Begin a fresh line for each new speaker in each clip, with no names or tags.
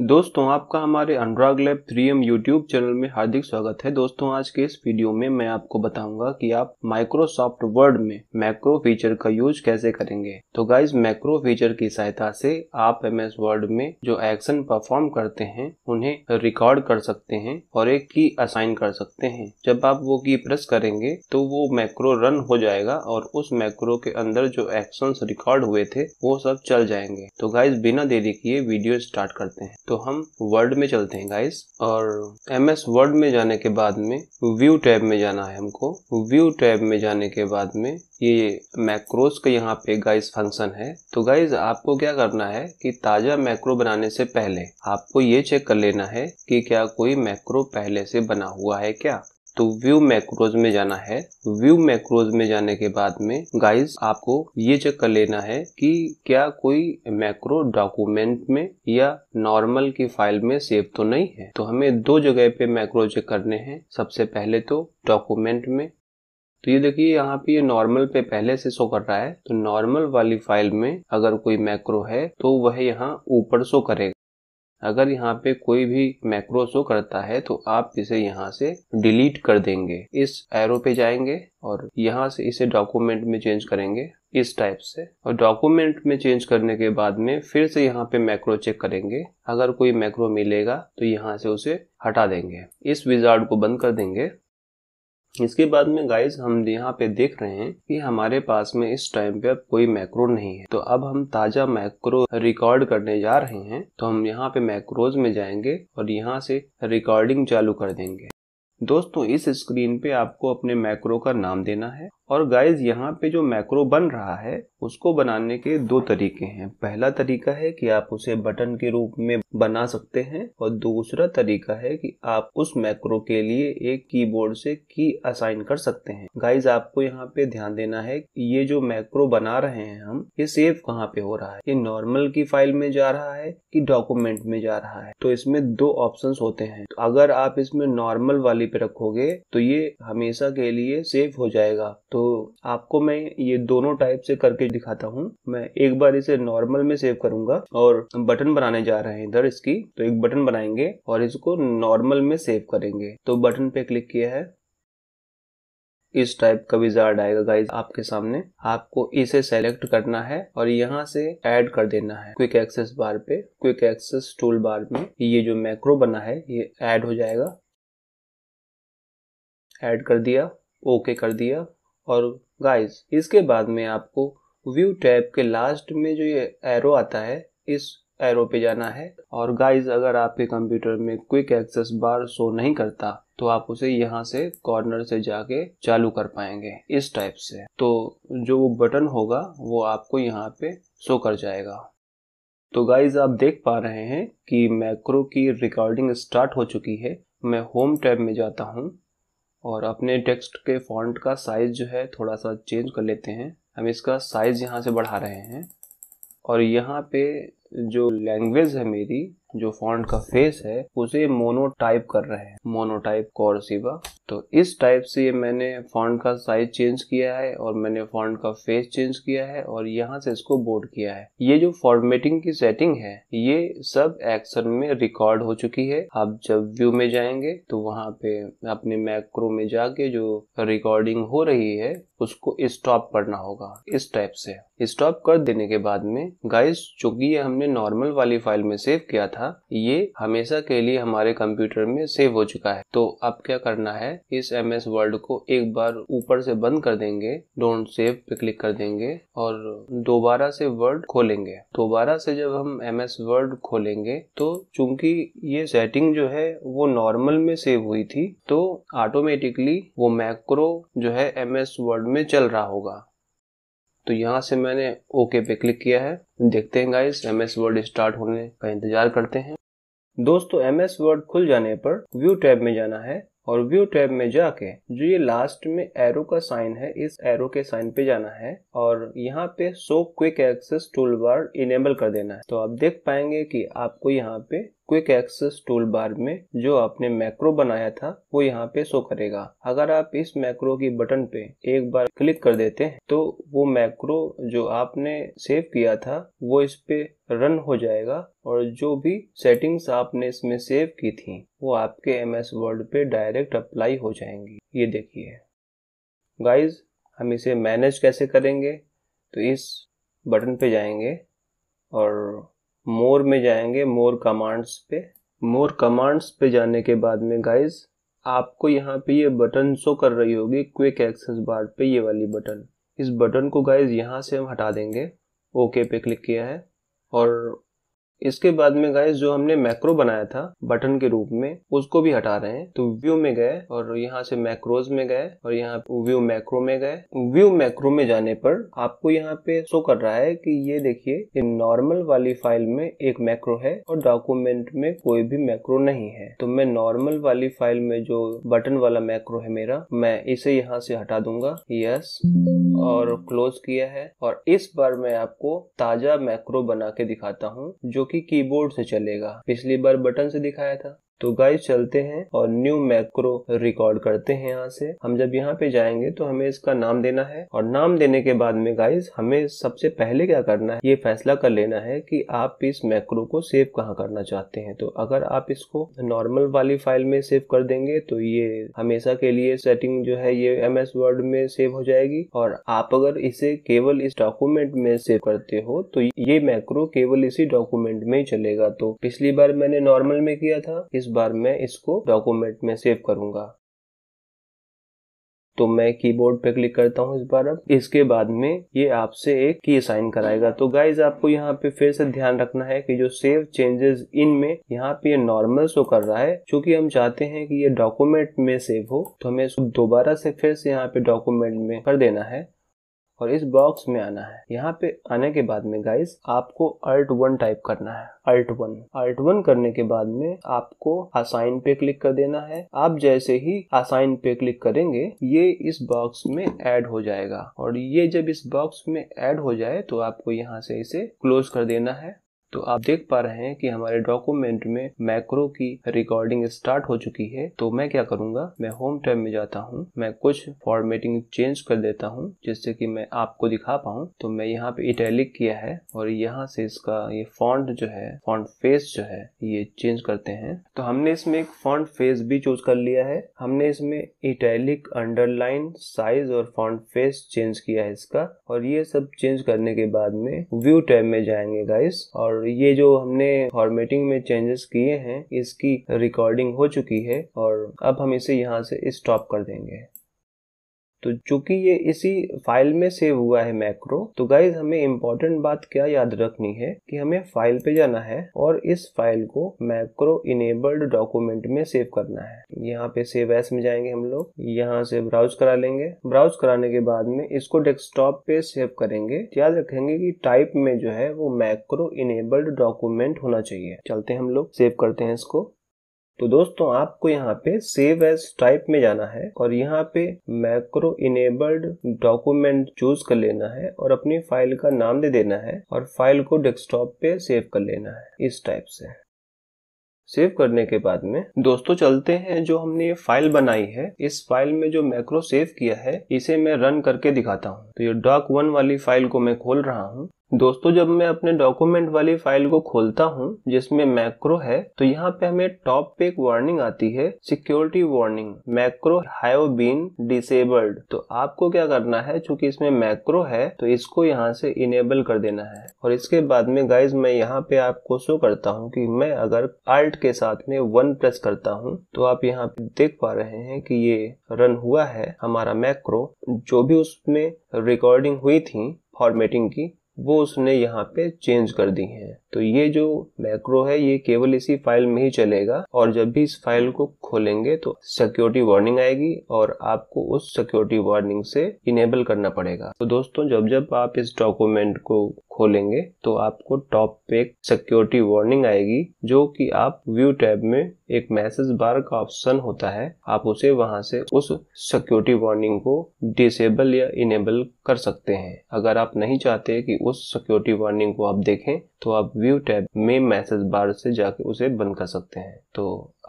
दोस्तों आपका हमारे Anurag lab three M YouTube channel में हार्दिक स्वागत है दोस्तों आज के इस वीडियो में मैं आपको बताऊंगा कि आप माइक्रोसॉफ्ट वर्ड में मैक्रो फीचर का यूज कैसे करेंगे तो गाइज मैक्रो फीचर की सहायता से आप एम एस वर्ड में जो एक्शन परफॉर्म करते हैं उन्हें रिकॉर्ड कर सकते हैं और एक की असाइन कर सकते हैं जब आप वो की प्रेस करेंगे तो वो मैक्रो रन हो जाएगा और उस मैक्रो के अंदर जो एक्शन रिकॉर्ड हुए थे वो सब चल जाएंगे तो गाइज बिना देरी किए वीडियो स्टार्ट करते हैं तो हम वर्ड में चलते हैं गाइस और एम एस वर्ड में जाने के बाद में व्यू टैब में जाना है हमको व्यू टैब में जाने के बाद में ये मैक्रोस का यहाँ पे गाइस फंक्शन है तो गाइस आपको क्या करना है कि ताज़ा मैक्रो बनाने से पहले आपको ये चेक कर लेना है कि क्या कोई मैक्रो पहले से बना हुआ है क्या तो व्यू मैक्रोज में जाना है व्यू मैक्रोज में जाने के बाद में गाइस आपको ये चेक कर लेना है कि क्या कोई मैक्रो डॉक्यूमेंट में या नॉर्मल की फाइल में सेव तो नहीं है तो हमें दो जगह पे मैक्रो चेक करने हैं सबसे पहले तो डॉक्यूमेंट में तो ये देखिए यहाँ पे ये नॉर्मल पे पहले से शो कर रहा है तो नॉर्मल वाली फाइल में अगर कोई मैक्रो है तो वह यहाँ ऊपर शो करेगा अगर यहाँ पे कोई भी मैक्रो शो करता है तो आप इसे यहाँ से डिलीट कर देंगे इस एरो पे जाएंगे और यहाँ से इसे डॉक्यूमेंट में चेंज करेंगे इस टाइप से और डॉक्यूमेंट में चेंज करने के बाद में फिर से यहाँ पे मैक्रो चेक करेंगे अगर कोई मैक्रो मिलेगा तो यहाँ से उसे हटा देंगे इस विजार्ड को बंद कर देंगे इसके बाद में गाइज हम यहाँ पे देख रहे हैं कि हमारे पास में इस टाइम पे अब कोई मैक्रो नहीं है तो अब हम ताजा मैक्रो रिकॉर्ड करने जा रहे हैं तो हम यहाँ पे मैक्रोज में जाएंगे और यहाँ से रिकॉर्डिंग चालू कर देंगे दोस्तों इस स्क्रीन पे आपको अपने मैक्रो का नाम देना है और गाइज यहाँ पे जो मैक्रो बन रहा है उसको बनाने के दो तरीके हैं पहला तरीका है कि आप उसे बटन के रूप में बना सकते हैं और दूसरा तरीका है कि आप उस मैक्रो के लिए एक कीबोर्ड से की असाइन कर सकते हैं गाइज आपको यहाँ पे ध्यान देना है कि ये जो मैक्रो बना रहे हैं हम ये सेव कहाँ पे हो रहा है ये नॉर्मल की फाइल में जा रहा है की डॉक्यूमेंट में जा रहा है तो इसमें दो ऑप्शन होते हैं तो अगर आप इसमें नॉर्मल वाली पे रखोगे तो ये हमेशा के लिए सेव हो जाएगा तो तो आपको मैं ये दोनों टाइप से करके दिखाता हूँ मैं एक बार इसे नॉर्मल में सेव करूंगा और बटन बनाने जा रहे हैं इधर इसकी तो एक बटन बनाएंगे और इसको नॉर्मल में सेव करेंगे तो बटन पे क्लिक किया है इस टाइप का विजार्ड आएगा गाइस आपके सामने आपको इसे सेलेक्ट करना है और यहाँ से ऐड कर देना है क्विक एक्सेस बार पे क्विक एक्सेस टूल बार में ये जो मैक्रो बना है ये ऐड हो जाएगा ऐड कर दिया ओके कर दिया और गाइस इसके बाद में आपको व्यू टैब के लास्ट में जो ये एरो आता है इस एरो पे जाना है और गाइस अगर आपके कंप्यूटर में क्विक एक्सेस बार शो नहीं करता तो आप उसे यहाँ से कॉर्नर से जाके चालू कर पाएंगे इस टाइप से तो जो वो बटन होगा वो आपको यहाँ पे शो कर जाएगा तो गाइज आप देख पा रहे हैं कि मैक्रो की रिकॉर्डिंग स्टार्ट हो चुकी है मैं होम टैब में जाता हूँ और अपने टेक्स्ट के फॉन्ट का साइज़ जो है थोड़ा सा चेंज कर लेते हैं हम इसका साइज़ यहाँ से बढ़ा रहे हैं और यहाँ पे जो लैंग्वेज है मेरी जो फॉन्ट का फेस है उसे मोनो टाइप कर रहे हैं मोनो टाइप सिवा तो इस टाइप से मैंने फॉन्ट का साइज चेंज किया है और मैंने फॉन्ट का फेस चेंज किया है और यहाँ से इसको बोर्ड किया है ये जो फॉर्मेटिंग की सेटिंग है ये सब एक्शन में रिकॉर्ड हो चुकी है आप जब व्यू में जाएंगे तो वहाँ पे अपने मैक्रो में जाके जो रिकॉर्डिंग हो रही है उसको स्टॉप करना होगा इस टाइप से स्टॉप कर देने के बाद में गाइस जो कि ये हमने नॉर्मल वाली फाइल में सेव किया था ये हमेशा के लिए हमारे कंप्यूटर में सेव हो चुका है तो अब क्या करना है इस एम एस वर्ड को एक बार ऊपर से बंद कर देंगे डोंट सेव पे क्लिक कर देंगे और दोबारा से वर्ड खोलेंगे दोबारा से जब हम एम एस वर्ड खोलेंगे तो चूंकि ये सेटिंग जो है वो नॉर्मल में सेव हुई थी तो ऑटोमेटिकली वो मैक्रो जो है एम एस वर्ड में चल रहा होगा तो यहाँ से मैंने ओके पे क्लिक किया है देखते हैं guys M S Word start होने का इंतजार करते हैं दोस्तों एम एस वर्ड खुल जाने पर व्यू टैब में जाना है और व्यू टैब में जाके जो ये लास्ट में एरो का साइन है इस एरो के साइन पे जाना है और यहाँ पे so quick access toolbar enable कर देना है तो आप देख पाएंगे कि आपको यहाँ पे क्विक एक्सेस टूल बार में जो आपने मैक्रो बनाया था वो यहाँ पे शो करेगा अगर आप इस मैक्रो की बटन पे एक बार क्लिक कर देते हैं तो वो मैक्रो जो आपने सेव किया था वो इस पे रन हो जाएगा और जो भी सेटिंग्स आपने इसमें सेव की थी वो आपके एम एस वर्ड पे डायरेक्ट अप्लाई हो जाएंगी ये देखिए गाइज हम इसे मैनेज कैसे करेंगे तो इस बटन पे जाएंगे और मोर में जाएंगे मोर कमांड्स पे मोर कमांड्स पे जाने के बाद में गाइज आपको यहाँ पे ये बटन शो कर रही होगी क्विक एक्सेस बार पे ये वाली बटन इस बटन को गाइज यहाँ से हम हटा देंगे ओके पे क्लिक किया है और इसके बाद में गए जो हमने मैक्रो बनाया था बटन के रूप में उसको भी हटा रहे हैं तो व्यू में गए और यहाँ से मैक्रोज में गए और यहाँ व्यू मैक्रो में गए व्यू मैक्रो में जाने पर आपको यहाँ पे शो कर रहा है कि ये देखिए ये नॉर्मल वाली फाइल में एक मैक्रो है और डॉक्यूमेंट में कोई भी मैक्रो नहीं है तो मैं नॉर्मल वाली फाइल में जो बटन वाला मैक्रो है मेरा मैं इसे यहाँ से हटा दूंगा यस और क्लोज किया है और इस बार मैं आपको ताजा मैक्रो बना के दिखाता हूँ जो कि कीबोर्ड से चलेगा पिछली बार बटन से दिखाया था तो गाइस चलते हैं और न्यू मैक्रो रिकॉर्ड करते हैं यहाँ से हम जब यहाँ पे जाएंगे तो हमें इसका नाम देना है और नाम देने के बाद में गाइस हमें सबसे पहले क्या करना है ये फैसला कर लेना है कि आप इस मैक्रो को सेव कहाँ करना चाहते हैं तो अगर आप इसको नॉर्मल वाली फाइल में सेव कर देंगे तो ये हमेशा के लिए सेटिंग जो है ये एम एस वर्ड में सेव हो जाएगी और आप अगर इसे केवल इस डॉक्यूमेंट में सेव करते हो तो ये मैक्रो केवल इसी डॉक्यूमेंट में ही चलेगा तो पिछली बार मैंने नॉर्मल में किया था इस बार मैं इसको डॉक्यूमेंट में सेव करूंगा तो मैं कीबोर्ड पे क्लिक करता हूँ इस बार अब इसके बाद में ये आपसे एक की साइन कराएगा तो गाइज आपको यहाँ पे फिर से ध्यान रखना है कि जो सेव चेंजेस इन में यहाँ पे ये नॉर्मल शो कर रहा है क्योंकि हम चाहते हैं कि ये डॉक्यूमेंट में सेव हो तो हमें इसको दोबारा से फिर से यहाँ पे डॉक्यूमेंट में कर देना है और इस बॉक्स में आना है यहाँ पे आने के बाद में गाइस आपको अल्ट वन टाइप करना है अल्ट वन अल्ट वन करने के बाद में आपको असाइन पे क्लिक कर देना है आप जैसे ही असाइन पे क्लिक करेंगे ये इस बॉक्स में ऐड हो जाएगा और ये जब इस बॉक्स में ऐड हो जाए तो आपको यहाँ से इसे क्लोज कर देना है तो आप देख पा रहे हैं कि हमारे डॉक्यूमेंट में मैक्रो की रिकॉर्डिंग स्टार्ट हो चुकी है तो मैं क्या करूंगा मैं होम टैब में जाता हूं मैं कुछ फॉर्मेटिंग चेंज कर देता हूं जिससे कि मैं आपको दिखा पाऊं तो मैं यहाँ पे इटैलिक किया है और यहाँ से इसका ये फॉन्ट जो है फॉन्ट फेस जो है ये चेंज करते हैं तो हमने इसमें एक फॉन्ट फेस भी चूज कर लिया है हमने इसमें इटैलिक अंडरलाइन साइज और फॉन्ट फेस चेंज किया है इसका और ये सब चेंज करने के बाद में व्यू टैब में जाएंगे गाइस और और ये जो हमने फॉर्मेटिंग में चेंजेस किए हैं इसकी रिकॉर्डिंग हो चुकी है और अब हम इसे यहाँ से स्टॉप कर देंगे तो चूंकि ये इसी फाइल में सेव हुआ है मैक्रो तो गाइज हमें इम्पोर्टेंट बात क्या याद रखनी है कि हमें फाइल पे जाना है और इस फाइल को मैक्रो इनेबल्ड डॉक्यूमेंट में सेव करना है यहाँ पे सेव एस में जाएंगे हम लोग यहाँ से ब्राउज करा लेंगे ब्राउज कराने के बाद में इसको डेस्कटॉप पे सेव करेंगे याद रखेंगे की टाइप में जो है वो मैक्रो इनेबल्ड डॉक्यूमेंट होना चाहिए चलते हम लोग सेव करते हैं इसको तो दोस्तों आपको यहाँ पे सेव एज टाइप में जाना है और यहाँ पे मैक्रो इनेबल्ड डॉक्यूमेंट चूज कर लेना है और अपनी फाइल का नाम दे देना है और फाइल को डेस्कटॉप पे सेव कर लेना है इस टाइप से सेव करने के बाद में दोस्तों चलते हैं जो हमने ये फाइल बनाई है इस फाइल में जो मैक्रो सेव किया है इसे मैं रन करके दिखाता हूँ तो ये डॉक वन वाली फाइल को मैं खोल रहा हूँ दोस्तों जब मैं अपने डॉक्यूमेंट वाली फाइल को खोलता हूँ जिसमें मैक्रो है तो यहाँ पे हमें टॉप पे एक वार्निंग आती है सिक्योरिटी वार्निंग मैक्रो हायोबीन बीन डिसेबल्ड तो आपको क्या करना है चूंकि इसमें मैक्रो है तो इसको यहाँ से इनेबल कर देना है और इसके बाद में गाइज मैं यहाँ पे आपको शो करता हूँ की मैं अगर आल्ट के साथ में वन प्रेस करता हूँ तो आप यहाँ पे देख पा रहे हैं की ये रन हुआ है हमारा मैक्रो जो भी उसमें रिकॉर्डिंग हुई थी फॉर्मेटिंग की वो उसने यहाँ पे चेंज कर दी हैं तो ये जो मैक्रो है ये केवल इसी फाइल में ही चलेगा और जब भी इस फाइल को खोलेंगे तो सिक्योरिटी वार्निंग आएगी और आपको उस सिक्योरिटी वार्निंग से इनेबल करना पड़ेगा तो दोस्तों जब जब आप इस डॉक्यूमेंट को खोलेंगे तो आपको टॉप पे एक सिक्योरिटी वार्निंग आएगी जो कि आप व्यू टैब में एक मैसेज बार का ऑप्शन होता है आप उसे वहां से उस सिक्योरिटी वार्निंग को डिसेबल या इनेबल कर सकते हैं अगर आप नहीं चाहते कि उस सिक्योरिटी वार्निंग को आप देखें तो आप व्यू टैब में मैसेज बार से जाके उसे बंद कर सकते हैं तो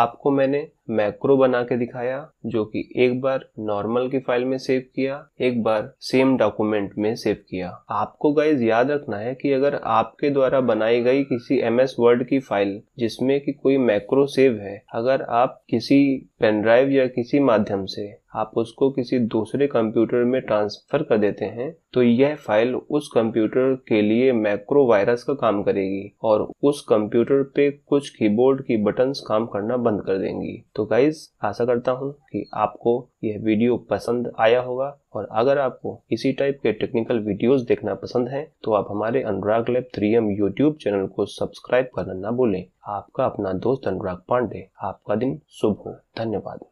आपको मैंने मैक्रो बना के दिखाया जो कि एक बार नॉर्मल की फाइल में सेव किया एक बार सेम डॉक्यूमेंट में सेव किया आपको गाइज याद रखना है कि अगर आपके द्वारा बनाई गई किसी एम एस वर्ड की फाइल जिसमें कि कोई मैक्रो सेव है अगर आप किसी पेन ड्राइव या किसी माध्यम से आप उसको किसी दूसरे कंप्यूटर में ट्रांसफ़र कर देते हैं तो यह फाइल उस कंप्यूटर के लिए मैक्रो वायरस का काम करेगी और उस कंप्यूटर पे कुछ कीबोर्ड की बटन्स काम करना बंद कर देंगी तो गाइज आशा करता हूँ कि आपको यह वीडियो पसंद आया होगा और अगर आपको इसी टाइप के टेक्निकल वीडियोस देखना पसंद है तो आप हमारे Anurag lab three M YouTube channel को सब्सक्राइब करना ना भूलें आपका अपना दोस्त अनुराग पांडे आपका दिन शुभ हो धन्यवाद